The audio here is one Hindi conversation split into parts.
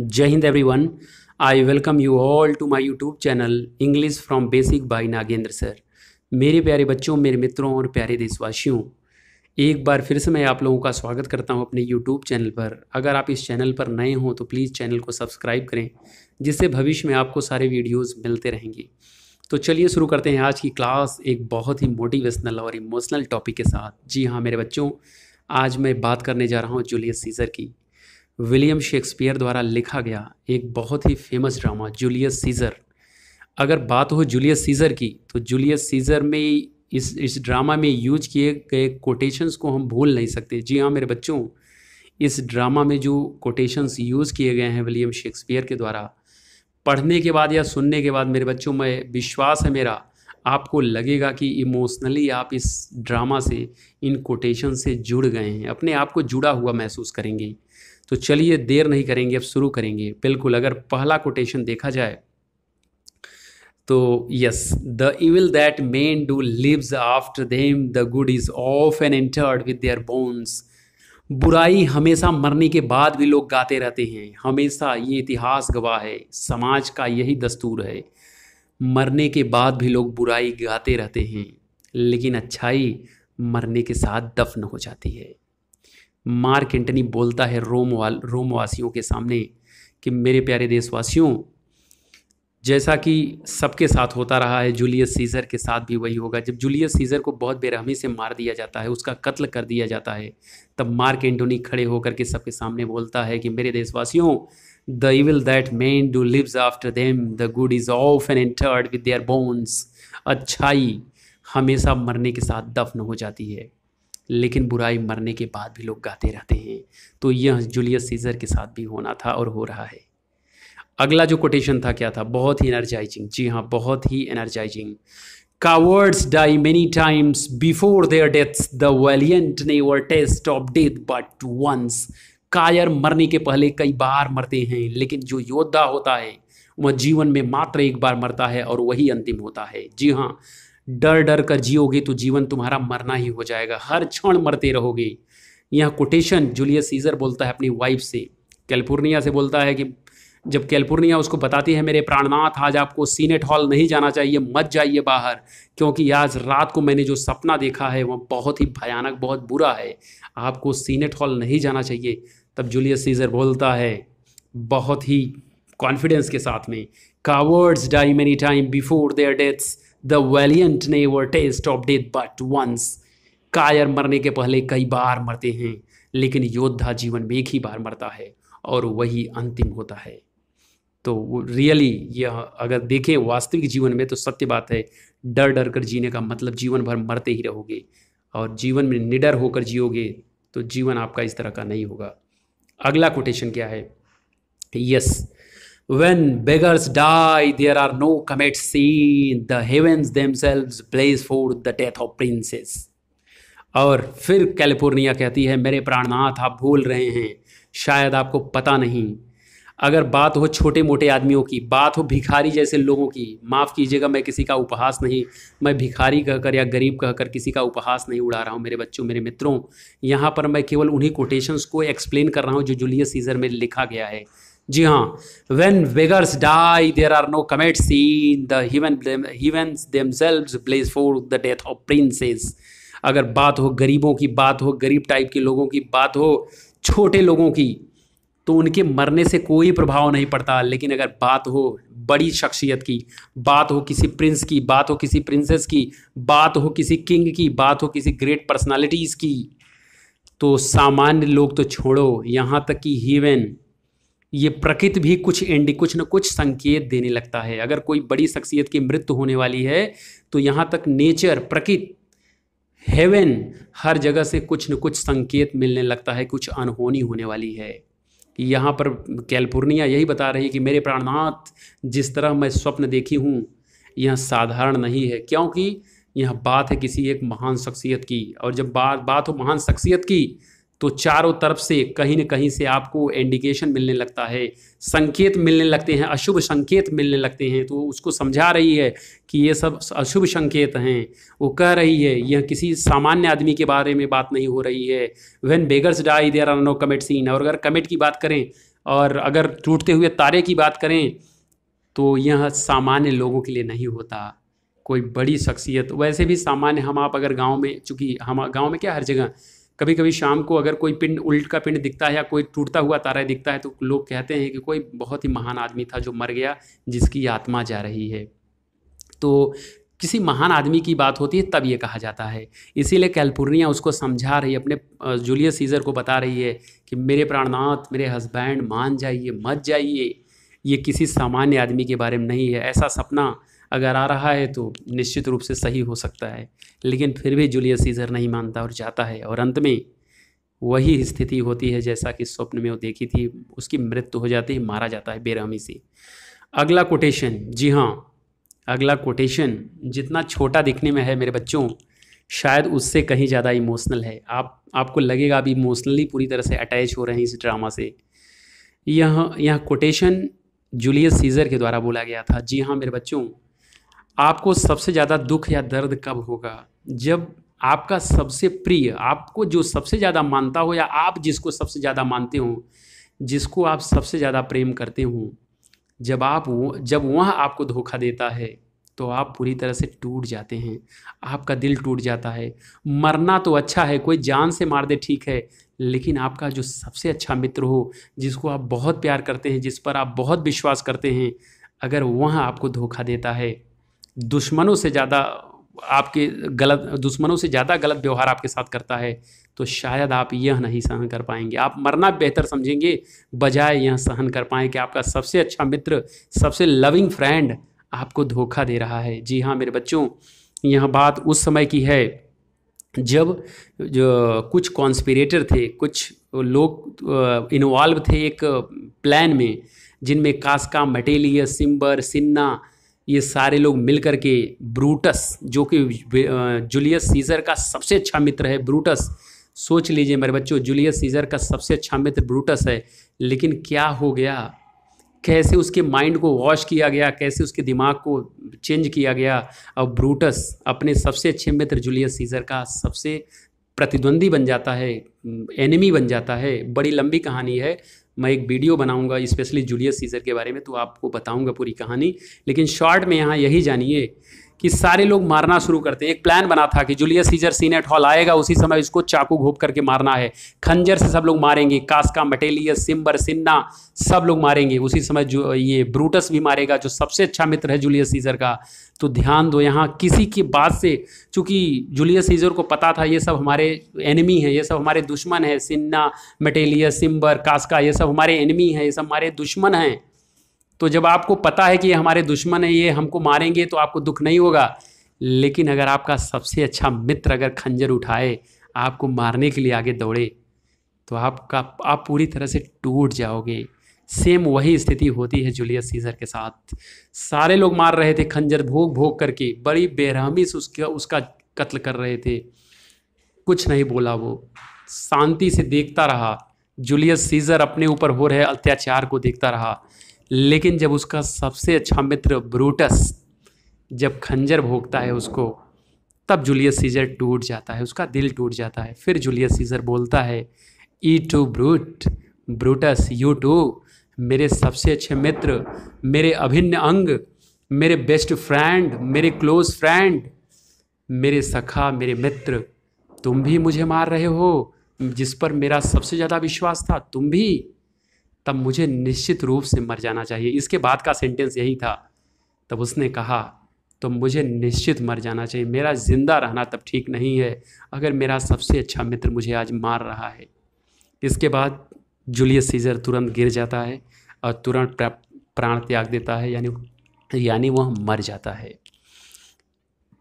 जय हिंद everyone I welcome you all to my YouTube channel English from basic by Nagendra sir मेरे प्यारे बच्चों मेरे मित्रों और प्यारे देशवासियों एक बार फिर से मैं आप लोगों का स्वागत करता हूं अपने यूट्यूब चैनल पर अगर आप इस चैनल पर नए हों तो प्लीज़ चैनल को सब्सक्राइब करें जिससे भविष्य में आपको सारे वीडियोज़ मिलते रहेंगे तो चलिए शुरू करते हैं आज की क्लास एक बहुत ही मोटिवेशनल और इमोशनल टॉपिक के साथ जी हाँ मेरे बच्चों आज मैं बात करने जा रहा हूँ जूलियस सीज़र की विलियम शेक्सपियर द्वारा लिखा गया एक बहुत ही फेमस ड्रामा जूलियस सीज़र अगर बात हो जूलियस सीज़र की तो जूलियस सीज़र में इस इस ड्रामा में यूज किए गए कोटेशंस को हम भूल नहीं सकते जी हाँ मेरे बच्चों इस ड्रामा में जो कोटेशंस यूज़ किए गए हैं विलियम शेक्सपियर के द्वारा पढ़ने के बाद या सुनने के बाद मेरे बच्चों में विश्वास है मेरा आपको लगेगा कि इमोशनली आप इस ड्रामा से इन कोटेशन से जुड़ गए हैं अपने आप को जुड़ा हुआ महसूस करेंगे तो चलिए देर नहीं करेंगे अब शुरू करेंगे बिल्कुल अगर पहला कोटेशन देखा जाए तो yes the evil that men do lives after them the good is oft interred with their bones बुराई हमेशा मरने के बाद भी लोग गाते रहते हैं हमेशा ये इतिहास गवाह है समाज का यही दस्तूर है मरने के बाद भी लोग बुराई गाते रहते हैं लेकिन अच्छाई मरने के साथ दफन हो जाती है मार्क एंटनी बोलता है रोम वाल रोम वासियों के सामने कि मेरे प्यारे देशवासियों जैसा कि सबके साथ होता रहा है जूलियस सीज़र के साथ भी वही होगा जब जूलियस सीज़र को बहुत बेरहमी से मार दिया जाता है उसका कत्ल कर दिया जाता है तब मार्क एंटोनी खड़े होकर के सबके सामने बोलता है कि मेरे देशवासियों the evil that men do lives after them the good is oft interred with their bones अच्छाई हमेशा मरने के साथ दफन हो जाती है लेकिन बुराई मरने के बाद भी लोग गाते रहते हैं तो यह जूलियस सीज़र के साथ भी होना था और हो रहा है अगला जो कोटेशन था क्या था बहुत ही एनर्जाइजिंग जी हाँ बहुत ही energising cowards die many times before their deaths the valiant never taste of death but once कायर मरने के पहले कई बार मरते हैं लेकिन जो योद्धा होता है वह जीवन में मात्र एक बार मरता है और वही अंतिम होता है जी हाँ डर डर कर जियोगे तो जीवन तुम्हारा मरना ही हो जाएगा हर क्षण मरते रहोगे यह कोटेशन जूलियस सीजर बोलता है अपनी वाइफ से कैलिफोर्निया से बोलता है कि जब कैलिफोर्निया उसको बताती है मेरे प्राणनाथ आज आपको सीनेट हॉल नहीं जाना चाहिए मत जाइए बाहर क्योंकि आज रात को मैंने जो सपना देखा है वह बहुत ही भयानक बहुत बुरा है आपको सीनेट हॉल नहीं जाना चाहिए तब जूलियस सीजर बोलता है बहुत ही कॉन्फिडेंस के साथ में cowards die many time before their deaths the valiant never taste of death but once कायर मरने के पहले कई बार मरते हैं लेकिन योद्धा जीवन में एक ही बार मरता है और वही अंतिम होता है तो रियली यह अगर देखें वास्तविक जीवन में तो सत्य बात है डर डर कर जीने का मतलब जीवन भर मरते ही रहोगे और जीवन में निडर होकर जियोगे तो जीवन आपका इस तरह का नहीं होगा अगला कोटेशन क्या है yes When beggars die, there are no comets seen. The heavens themselves blaze for the death of princes. और फिर कैलिफोर्निया कहती है मेरे प्राणनाथ आप भूल रहे हैं शायद आपको पता नहीं अगर बात हो छोटे मोटे आदमियों की बात हो भिखारी जैसे लोगों की माफ़ कीजिएगा मैं किसी का उपहास नहीं मैं भिखारी कहकर या गरीब कहकर किसी का उपहास नहीं उड़ा रहा हूँ मेरे बच्चों मेरे मित्रों यहाँ पर मैं केवल उन्हीं कोटेशंस को एक्सप्लेन कर रहा हूँ जो जूलियस सीज़र में लिखा गया है जी हाँ when beggars die there are no comets seen them themselves blaze forth the death of princes अगर बात हो गरीबों की बात हो गरीब टाइप के लोगों की बात हो छोटे लोगों की तो उनके मरने से कोई प्रभाव नहीं पड़ता लेकिन अगर बात हो बड़ी शख्सियत की बात हो किसी प्रिंस की बात हो किसी प्रिंसेस की बात हो किसी किंग की बात हो किसी ग्रेट पर्सनालिटीज़ की तो सामान्य लोग तो छोड़ो यहाँ तक कि हीवन ये प्रकृति भी कुछ एंड कुछ न कुछ संकेत देने लगता है अगर कोई बड़ी शख्सियत की मृत्यु होने वाली है तो यहाँ तक नेचर प्रकृति हेवन हर जगह से कुछ न कुछ संकेत मिलने लगता है कुछ अनहोनी होने वाली है यहाँ पर कैलिफोर्निया यही बता रही है कि मेरे प्राणनाथ जिस तरह मैं स्वप्न देखी हूँ यह साधारण नहीं है क्योंकि यह बात है किसी एक महान शख्सियत की और जब बात बात हो महान शख्सियत की तो चारों तरफ से कहीं न कहीं से आपको इंडिकेशन मिलने लगता है संकेत मिलने लगते हैं अशुभ संकेत मिलने लगते हैं तो उसको समझा रही है कि ये सब अशुभ संकेत हैं वो कह रही है यह किसी सामान्य आदमी के बारे में बात नहीं हो रही है when beggars die there are no comets seen और अगर कमेट की बात करें और अगर टूटते हुए तारे की बात करें तो यह सामान्य लोगों के लिए नहीं होता कोई बड़ी शख्सियत वैसे भी सामान्य हम आप अगर गांव में चूँकि हम गांव में क्या हर जगह कभी कभी शाम को अगर कोई पिंड उल्ट का पिंड दिखता है या कोई टूटता हुआ तारा दिखता है तो लोग कहते हैं कि कोई बहुत ही महान आदमी था जो मर गया जिसकी आत्मा जा रही है तो किसी महान आदमी की बात होती है तब ये कहा जाता है इसीलिए कैलपुर्निया उसको समझा रही है अपने जूलियस सीज़र को बता रही है कि मेरे प्राणनाथ मेरे हस्बैंड मान जाइए मत जाइए ये किसी सामान्य आदमी के बारे में नहीं है ऐसा सपना अगर आ रहा है तो निश्चित रूप से सही हो सकता है लेकिन फिर भी जूलियस सीजर नहीं मानता और जाता है और अंत में वही स्थिति होती है जैसा कि स्वप्न में वो देखी थी उसकी मृत्यु हो जाती है मारा जाता है बेरहमी से अगला कोटेशन जी हाँ अगला कोटेशन जितना छोटा दिखने में है मेरे बच्चों शायद उससे कहीं ज़्यादा इमोशनल है आप आपको लगेगा आप इमोशनली पूरी तरह से अटैच हो रहे हैं इस ड्रामा से यह यह कोटेशन जूलियस सीज़र के द्वारा बोला गया था जी हाँ मेरे बच्चों आपको सबसे ज़्यादा दुख या दर्द कब होगा जब आपका सबसे प्रिय आपको जो सबसे ज़्यादा मानता हो या आप जिसको सबसे ज़्यादा मानते हो जिसको आप सबसे ज़्यादा प्रेम करते हो जब आप वो जब वह आपको धोखा देता है तो आप पूरी तरह से टूट जाते हैं आपका दिल टूट जाता है मरना तो अच्छा है कोई जान से मार दे ठीक है लेकिन आपका जो सबसे अच्छा मित्र हो जिसको आप बहुत प्यार करते हैं जिस पर आप बहुत विश्वास करते हैं अगर वह आपको धोखा देता है दुश्मनों से ज़्यादा आपके गलत दुश्मनों से ज़्यादा गलत व्यवहार आपके साथ करता है तो शायद आप यह नहीं सहन कर पाएंगे आप मरना बेहतर समझेंगे बजाय यह सहन कर पाएँ कि आपका सबसे अच्छा मित्र सबसे लविंग फ्रेंड आपको धोखा दे रहा है जी हाँ मेरे बच्चों यह बात उस समय की है जब जो कुछ कॉन्स्पिरेटर थे कुछ लोग इन्वॉल्व थे एक प्लान में जिनमें कास्का मटेलिया सिम्बर सिन्ना ये सारे लोग मिल के ब्रूटस जो कि जूलियस सीजर का सबसे अच्छा मित्र है ब्रूटस सोच लीजिए मेरे बच्चों जूलियस सीजर का सबसे अच्छा मित्र ब्रूटस है लेकिन क्या हो गया कैसे उसके माइंड को वॉश किया गया कैसे उसके दिमाग को चेंज किया गया और ब्रूटस अपने सबसे अच्छे मित्र जूलियस सीजर का सबसे प्रतिद्वंदी बन जाता है एनिमी बन जाता है बड़ी लंबी कहानी है मैं एक वीडियो बनाऊंगा स्पेशली जूलियस सीज़र के बारे में तो आपको बताऊंगा पूरी कहानी लेकिन शॉर्ट में यहाँ यही जानिए कि सारे लोग मारना शुरू करते हैं एक प्लान बना था कि जूलियस सीजर सीनेट हॉल आएगा उसी समय इसको चाकू घोप करके मारना है खंजर से सब लोग मारेंगे कास्का मटेलियस सिम्बर सिन्ना सब लोग मारेंगे उसी समय जो ये ब्रूटस भी मारेगा जो सबसे अच्छा मित्र है जूलियस सीजर का तो ध्यान दो यहाँ किसी की बात से चूँकि जूलियस सीजर को पता था ये सब हमारे एनिमी है ये सब हमारे दुश्मन है सिन्ना मटेलियस सिम्बर कास्का ये सब हमारे एनिमी हैं ये सब हमारे दुश्मन हैं तो जब आपको पता है कि ये हमारे दुश्मन है ये हमको मारेंगे तो आपको दुख नहीं होगा लेकिन अगर आपका सबसे अच्छा मित्र अगर खंजर उठाए आपको मारने के लिए आगे दौड़े तो आपका आप पूरी तरह से टूट जाओगे सेम वही स्थिति होती है जूलियस सीजर के साथ सारे लोग मार रहे थे खंजर भोग भोग करके बड़ी बेरहमी से उसका उसका कत्ल कर रहे थे कुछ नहीं बोला वो शांति से देखता रहा जूलियस सीजर अपने ऊपर हो रहे अत्याचार को देखता रहा लेकिन जब उसका सबसे अच्छा मित्र ब्रूटस जब खंजर भोगता है उसको तब जूलियस सीजर टूट जाता है उसका दिल टूट जाता है फिर जूलियस सीजर बोलता है et tu Brute Brutus you too मेरे सबसे अच्छे मित्र मेरे अभिन्न अंग मेरे बेस्ट फ्रेंड मेरे क्लोज फ्रेंड मेरे सखा मेरे मित्र तुम भी मुझे मार रहे हो जिस पर मेरा सबसे ज़्यादा विश्वास था तुम भी तब मुझे निश्चित रूप से मर जाना चाहिए इसके बाद का सेंटेंस यही था तब उसने कहा तो मुझे निश्चित मर जाना चाहिए मेरा ज़िंदा रहना तब ठीक नहीं है अगर मेरा सबसे अच्छा मित्र मुझे आज मार रहा है इसके बाद जूलियस सीजर तुरंत गिर जाता है और तुरंत प्राण त्याग देता है यानी यानी वह मर जाता है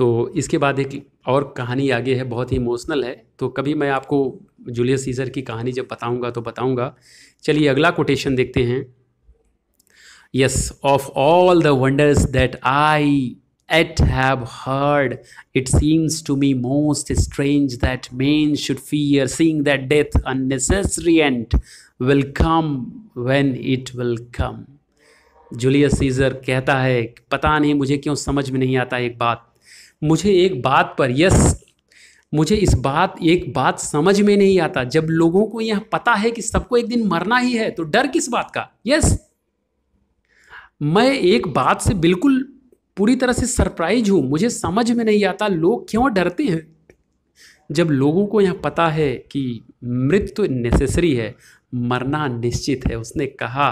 तो इसके बाद एक और कहानी आगे है बहुत ही इमोशनल है तो कभी मैं आपको जूलियस सीज़र की कहानी जब बताऊंगा तो बताऊंगा चलिए अगला कोटेशन देखते हैं yes of all the wonders that I yet have heard it seems to me most strange that men should fear seeing that death unnecessary end will come when it will come Julius Caesar कहता है पता नहीं मुझे क्यों समझ में नहीं आता एक बात मुझे एक बात पर यस मुझे इस बात एक बात समझ में नहीं आता जब लोगों को यह पता है कि सबको एक दिन मरना ही है तो डर किस बात का यस मैं एक बात से बिल्कुल पूरी तरह से सरप्राइज हूं मुझे समझ में नहीं आता लोग क्यों डरते हैं जब लोगों को यह पता है कि मृत्यु तो नेसेसरी है मरना निश्चित है उसने कहा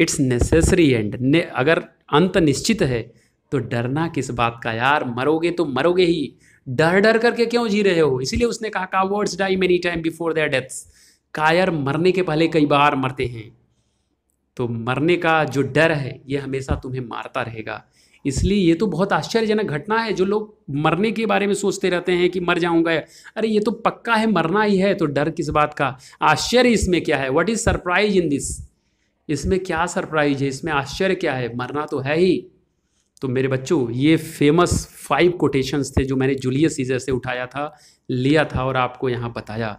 इट्स नेसेसरी एंड ने अगर अंत निश्चित है तो डरना किस बात का यार मरोगे तो मरोगे ही डर डर करके क्यों जी रहे हो इसीलिए उसने कहा cowards die many time before their deaths कायर मरने के पहले कई बार मरते हैं तो मरने का जो डर है ये हमेशा तुम्हें मारता रहेगा इसलिए ये तो बहुत आश्चर्यजनक घटना है जो लोग मरने के बारे में सोचते रहते हैं कि मर जाऊंगा अरे ये तो पक्का है मरना ही है तो डर किस बात का आश्चर्य इसमें क्या है what is surprise in this इसमें क्या सरप्राइज है इसमें आश्चर्य क्या है मरना तो है ही तो मेरे बच्चों ये फेमस फाइव कोटेशंस थे जो मैंने जूलियस सीजर से उठाया था लिया था और आपको यहाँ बताया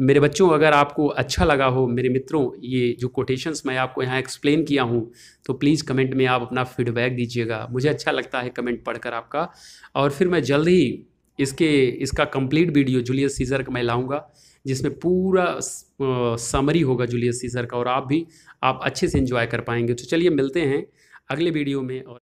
मेरे बच्चों अगर आपको अच्छा लगा हो मेरे मित्रों ये जो कोटेशंस मैं आपको यहाँ एक्सप्लेन किया हूँ तो प्लीज़ कमेंट में आप अपना फीडबैक दीजिएगा मुझे अच्छा लगता है कमेंट पढ़कर आपका और फिर मैं जल्द ही इसके इसका कंप्लीट वीडियो जूलियस सीज़र का मैं लाऊँगा जिसमें पूरा समरी होगा जूलियस सीज़र का और आप भी आप अच्छे से इन्जॉय कर पाएंगे तो चलिए मिलते हैं अगले वीडियो में और